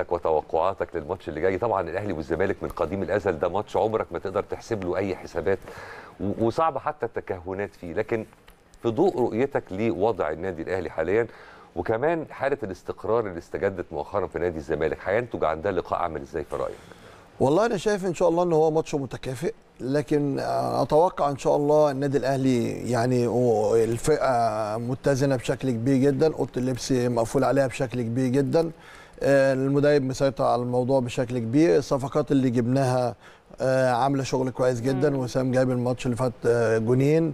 نتيجتك وتوقعاتك للماتش اللي جاي طبعا الاهلي والزمالك من قديم الازل ده ماتش عمرك ما تقدر تحسب له اي حسابات وصعب حتى التكهنات فيه لكن في ضوء رؤيتك لوضع النادي الاهلي حاليا وكمان حاله الاستقرار اللي استجدت مؤخرا في نادي الزمالك هينتج عن ده لقاء عامل ازاي في رايك والله انا شايف ان شاء الله ان هو ماتش متكافئ لكن اتوقع ان شاء الله النادي الاهلي يعني الفئه متزنه بشكل كبير جدا اوضه اللبس مقفول عليها بشكل كبير جدا آه، المدرب مسيطر على الموضوع بشكل كبير الصفقات اللي جبناها آه، عامله شغل كويس جدا وسام جايب الماتش اللي فات آه، جونين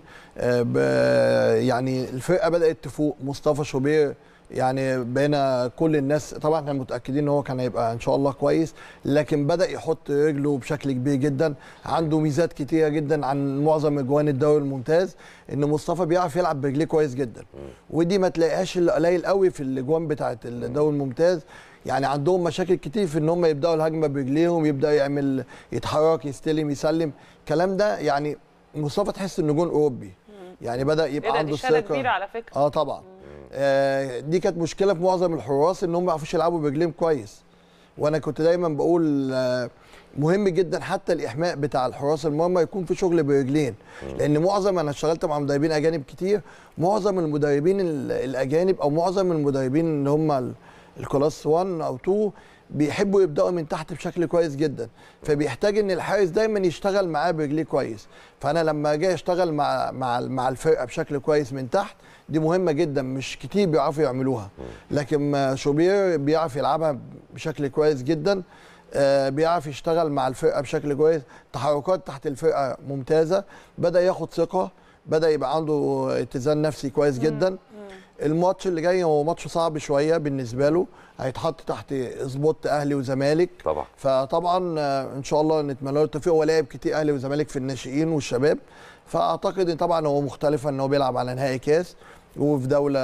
يعني الفرقه بدات تفوق مصطفى شوبير يعني بقينا كل الناس طبعا احنا متاكدين ان هو كان هيبقى ان شاء الله كويس لكن بدا يحط رجله بشكل كبير جدا عنده ميزات كتيره جدا عن معظم اجوان الدوري الممتاز ان مصطفى بيعرف يلعب برجليه كويس جدا ودي ما تلاقيهاش الا قليل قوي في الاجوان بتاعه الدوري الممتاز يعني عندهم مشاكل كتير في ان هم يبداوا الهجمه برجليهم يبدا يعمل يتحرك يستلم يسلم الكلام ده يعني مصطفى تحس انه جون اوروبي يعني بدا يبقى إيه عنده ثقه كبيره على فكره اه طبعا آه دي كانت مشكله في معظم الحراس ان هم ما يعرفوش يلعبوا برجليهم كويس وانا كنت دايما بقول آه مهم جدا حتى الاحماء بتاع الحراس المرمى يكون في شغل برجلين لان معظم انا اشتغلت مع مدربين اجانب كتير معظم المدربين الاجانب او معظم المدربين اللي هم الكلاس 1 او 2 بيحبوا يبداوا من تحت بشكل كويس جدا فبيحتاج ان الحارس دايما يشتغل معاه برجليه كويس فانا لما اجي اشتغل مع مع مع الفرقه بشكل كويس من تحت دي مهمه جدا مش كتير بيعرفوا يعملوها لكن شوبير بيعرف يلعبها بشكل كويس جدا آه، بيعرف يشتغل مع الفرقه بشكل كويس تحركات تحت الفرقه ممتازه بدا ياخد ثقه بدا يبقى عنده اتزان نفسي كويس جدا الماتش اللي جاي هو ماتش صعب شويه بالنسبه له هيتحط تحت سبوت اهلي وزمالك طبعا فطبعا آه، ان شاء الله نتمنى له التوفيق هو لاعب كتير اهلي وزمالك في الناشئين والشباب فاعتقد ان طبعا هو مختلف ان هو بيلعب على نهائي كاس وفي دوله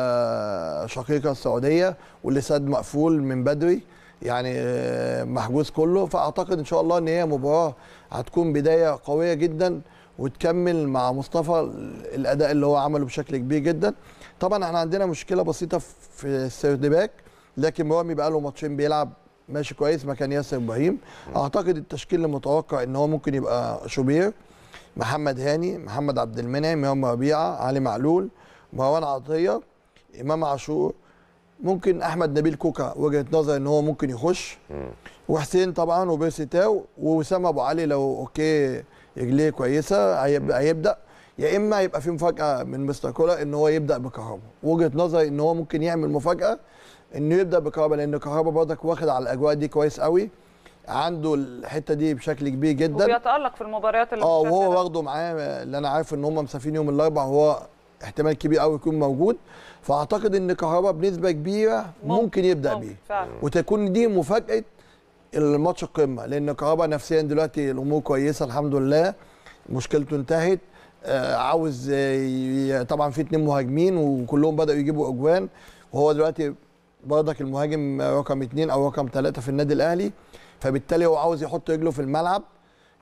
شقيقه السعوديه والاستاد مقفول من بدري يعني آه، محجوز كله فاعتقد ان شاء الله ان هي مباراه هتكون بدايه قويه جدا وتكمل مع مصطفى الاداء اللي هو عمله بشكل كبير جدا طبعا احنا عندنا مشكله بسيطه في السيرد باك لكن مرامي بقى له ماتشين بيلعب ماشي كويس مكان ياسر ابراهيم اعتقد التشكيل المتوقع ان هو ممكن يبقى شوبير محمد هاني محمد عبد المنعم يوم ربيعه علي معلول مروان عطيه امام عاشور ممكن احمد نبيل كوكا وجهه نظر ان هو ممكن يخش وحسين طبعا وبيرسي تاو ووسام ابو علي لو اوكي رجليه كويسه هيبدا يا اما يبقى في مفاجاه من مستر كولر ان هو يبدا بكهربا وجهه نظري ان هو ممكن يعمل مفاجاه انه يبدا بكهربا لان كهربا برضك واخد على الاجواء دي كويس قوي عنده الحته دي بشكل كبير جدا وبيتالق في المباريات اللي اه وهو واخده معاه اللي انا عارف ان هم مسافرين يوم الاربعاء وهو احتمال كبير قوي يكون موجود فاعتقد ان كهربا بنسبه كبيره ممكن يبدا بيه وتكون دي مفاجاه الماتش القمه لان كهربا نفسيا دلوقتي الامور كويسه الحمد لله مشكلته انتهت آه، عاوز آه، طبعا في اتنين مهاجمين وكلهم بداوا يجيبوا اجوان وهو دلوقتي بردك المهاجم رقم اتنين او رقم ثلاثه في النادي الاهلي فبالتالي هو عاوز يحط رجله في الملعب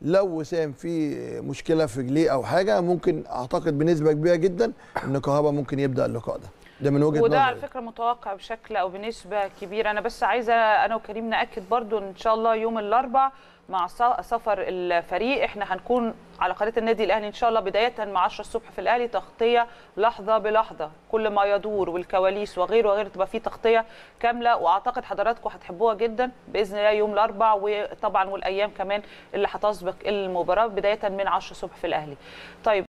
لو وسام في مشكله في رجليه او حاجه ممكن اعتقد بنسبه كبيره جدا ان كهربا ممكن يبدا اللقاء ده ده من وجهه نظري وده نظر على فكره متوقع بشكل او بنسبه كبيره انا بس عايزه انا وكريم ناكد برضو ان شاء الله يوم الاربعاء مع سفر الفريق احنا هنكون على قناه النادي الاهلي ان شاء الله بدايه مع 10 الصبح في الاهلي تغطيه لحظه بلحظه كل ما يدور والكواليس وغيره وغيره تبقى فيه تغطيه كامله واعتقد حضراتكم هتحبوها جدا باذن الله يوم الاربعاء وطبعا والايام كمان اللي هتسبق المباراه بدايه من 10 الصبح في الاهلي طيب